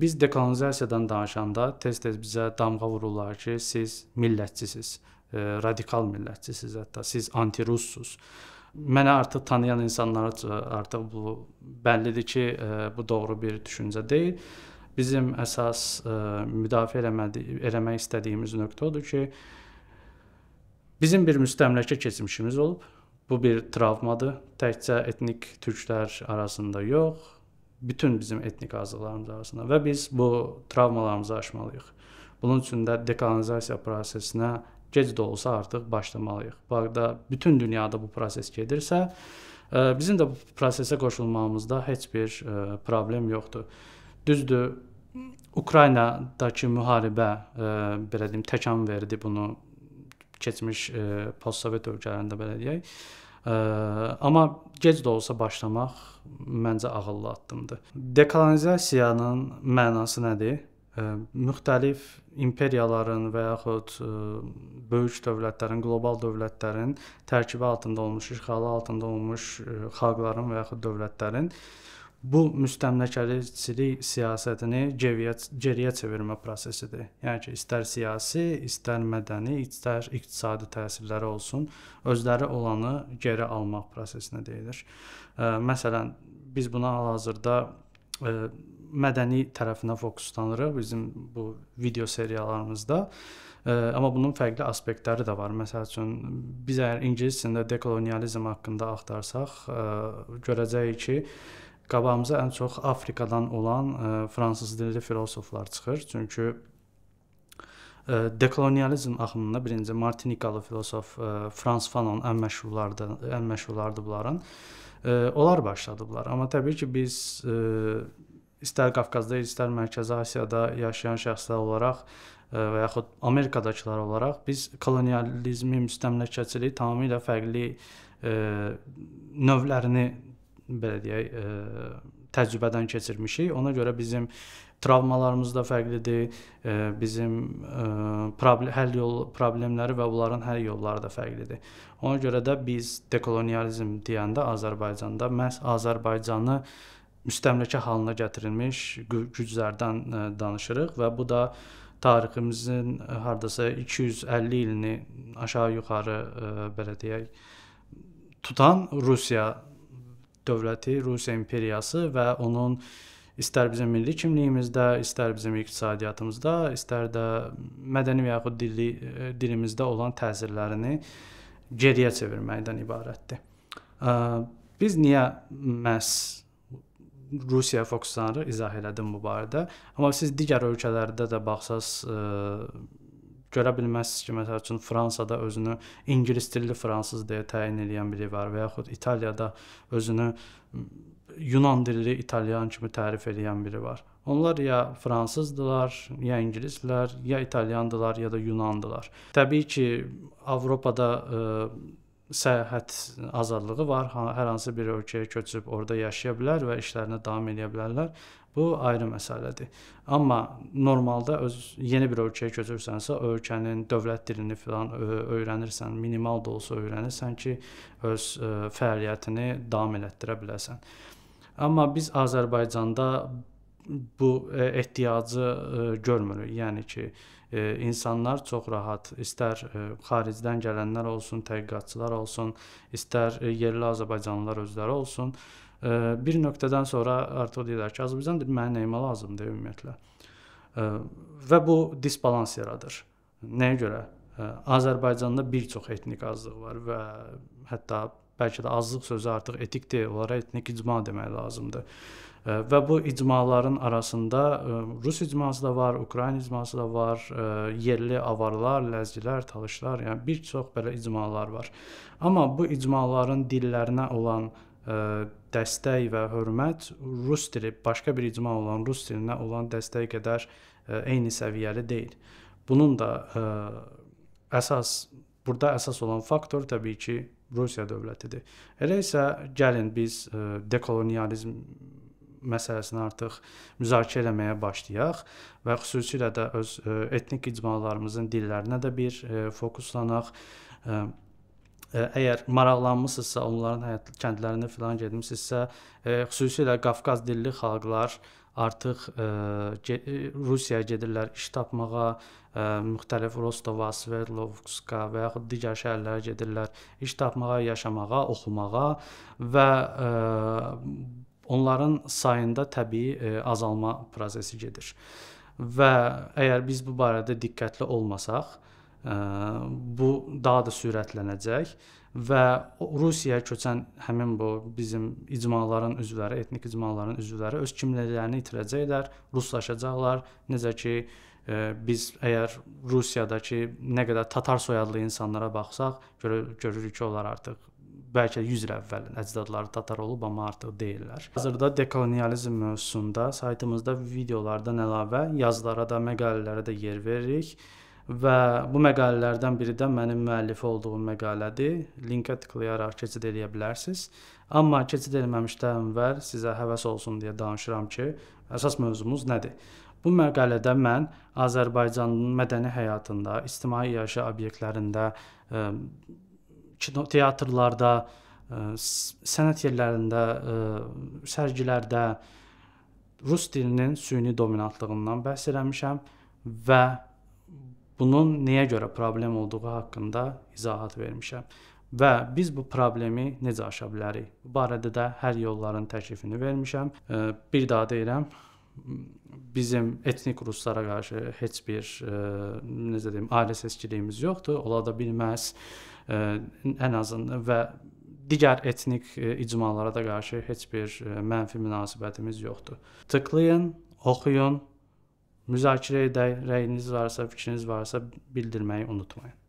Biz dekolonizasiyadan danışanda tez-tez bizə damğa vururlar ki, siz millətçisiniz, e, radikal millətçisiniz, hətta siz anti-russunuz. Mənə artıq tanıyan insanlara artıq bu bəllidir ki, e, bu doğru bir düşüncə deyil. Bizim əsas e, müdafiə eləmədi, eləmək istədiyimiz nöqtə odur ki, bizim bir müstəmləkə keçmişimiz olub. Bu bir travmadır. Təkcə etnik türklər arasında yox, bütün bizim etnik azadlarımız arasında və biz bu travmalarımızı aşmalıyıq. Bunun üçün də dekolonizasiya prosesinə gec də olsa artıq başlamalıyıq. Bağda bütün dünyada bu proses gedirsə, e, bizim də bu prosesə qoşulmamızda heç bir e, problem yoxdur. Düzdür, Ukraynadakı müharibə e, belə deyim təkan verdi bunu keçmiş postsovet ölkələrində belə deyək Amma gec də olsa başlamaq məncə ağıllı addımdır. Dekolonizasiyanın mənası nədir? müxtəlif imperiyaların və yaxud e, böyük dövlətlərin, qlobal dövlətlərin tərkibi altında olmuş, işğalı altında olmuş e, xalqların və yaxud dövlətlərin bu müstəmləkəçilik siyasətini geriyə geriyə çevirmə prosesidir. Yəni ki, istər siyasi, istər mədəni, istər iqtisadi təsirləri olsun, özləri olanı geri almaq prosesinə deyilir. Ə, məsələn, biz buna hal-hazırda ə, mədəni tərəfinə fokuslanırıq bizim bu video seriallarımızda. Ə, amma bunun fərqli aspektləri də var. Məsəl üçün biz əgər ingilis dilində dekolonializm haqqında axtarsaq, ə, görəcəyik ki, qabağımıza ən çox Afrikadan olan ə, e, fransız dilli filosoflar çıxır. Çünki e, dekolonializm axınında birinci Martinikalı filosof ə, e, Frans Fanon ən məşhurlardan ən məşhurlardır bunların. Ə, onlar başladıblar. Amma təbii ki biz ə, istər Qafqazda, istər Mərkəzi Asiyada yaşayan şəxslər olaraq və yaxud Amerikadakılar olaraq biz kolonializmi, müstəmləkəçiliyi tamamilə fərqli ə, növlərini belə deyək, ə, e, təcrübədən keçirmişik. Ona görə bizim travmalarımız da fərqlidir, ə, e, bizim ə, e, problem həll yol problemləri və onların həll yolları da fərqlidir. Ona görə də biz dekolonializm deyəndə Azərbaycanda məhz Azərbaycanı müstəmləkə halına gətirilmiş güclərdən ə, danışırıq və bu da tariximizin hardasa 250 ilini aşağı-yuxarı belə deyək tutan Rusiya dövləti, Rusiya imperiyası və onun istər bizim milli kimliyimizdə, istər bizim iqtisadiyyatımızda, istər də mədəni və yaxud dilli e, dilimizdə olan təsirlərini geriyə çevirməkdən ibarətdir. E, biz niyə məhz Rusiyaya fokuslanırıq, izah elədim bu barədə. Amma siz digər ölkələrdə də baxsaz, e, Görə bilməzsiniz ki, məsəl üçün Fransada özünü ingilis dilli fransız deyə təyin edən biri var və yaxud İtaliyada özünü Yunan dilli italyan kimi tərif edən biri var. Onlar ya fransızdılar, ya ingilislər, ya italyandılar, ya da yunandılar. Təbii ki, Avropada ə, səyahət azadlığı var. Hər hansı bir ölkəyə köçüb orada yaşaya bilər və işlərinə davam edə bilərlər. Bu ayrı məsələdir. Amma normalda öz yeni bir ölkəyə köçürsənsə, ölkənin dövlət dilini filan öyrənirsən, minimal da olsa öyrənirsən ki, öz e, fəaliyyətini davam elətdirə biləsən. Amma biz Azərbaycanda bu e, ehtiyacı e, görmürük. Yəni ki, e, insanlar çox rahat istər xaricdən gələnlər olsun, tədqiqatçılar olsun, istər yerli Azərbaycanlılar özləri olsun, bir nöqtədən sonra artıq deyirlər ki, Azərbaycan dili mənə nəyimə lazımdır ümumiyyətlə. Və bu disbalans yaradır. Nəyə görə? Azərbaycanda bir çox etnik azlıq var və hətta bəlkə də azlıq sözü artıq etik deyil, onlara etnik icma demək lazımdır. Və bu icmaların arasında e, rus icması da var, Ukrayna icması da var, e, yerli avarlar, ləzgilər, talışlar, yəni bir çox belə icmalar var. Amma bu icmaların dillərinə olan e, dəstək və hörmət rus dili başqa bir icma olan rus dilinə olan dəstək qədər eyni səviyyəli deyil. Bunun da əsas burada əsas olan faktor təbii ki Rusiya dövlətidir. Elə isə gəlin biz dekolonializm məsələsini artıq müzakirə eləməyə başlayaq və xüsusilə də öz e, etnik icmalarımızın dillərinə də bir e, fokuslanaq. E, əgər maraqlanmısınızsa, onların həyat kəndlərinə filan getmisinizsə, xüsusilə Qafqaz dilli xalqlar artıq ə, Rusiyaya gedirlər iş tapmağa, ə, müxtəlif Rostova, Sverdlovska və yaxud digər şəhərlərə gedirlər iş tapmağa, yaşamağa, oxumağa və ə, Onların sayında təbii e, azalma prosesi gedir. Və əgər biz bu barədə diqqətli olmasaq, e, bu daha da sürətlənəcək və Rusiyaya köçən həmin bu bizim icmaların üzvləri, etnik icmaların üzvləri öz kimliklərini itirəcəklər, ruslaşacaqlar. Necə ki e, biz əgər Rusiyadakı nə qədər tatar soyadlı insanlara baxsaq, görürük ki, onlar artıq bəlkə 100 il əvvəl əcdadları tatar olub, amma artıq deyillər. Hazırda dekolonializm mövzusunda saytımızda videolardan əlavə yazılara da, məqalələrə də yer veririk və bu məqalələrdən biri də mənim müəllifi olduğum məqalədir. Linkə tıklayaraq keçid edə bilərsiniz. Amma keçid etməmişdən əvvəl sizə həvəs olsun deyə danışıram ki, əsas mövzumuz nədir? Bu məqalədə mən Azərbaycanın mədəni həyatında, ictimai yaşayış obyektlərində ə, kino teatrlarda, ə, e, sənət yerlərində, ə, e, sərgilərdə rus dilinin süni dominantlığından bəhs eləmişəm və bunun nəyə görə problem olduğu haqqında izahat vermişəm və biz bu problemi necə aşa bilərik? Bu barədə də hər yolların təklifini vermişəm. E, bir daha deyirəm, bizim etnik ruslara qarşı heç bir necə deyim, ailə seçkiliyimiz yoxdur. Ola da bilməz ən azından və digər etnik e, icmalara da qarşı heç bir e, mənfi münasibətimiz yoxdur. Tıklayın, oxuyun, müzakirə edək, rəyiniz varsa, fikriniz varsa bildirməyi unutmayın.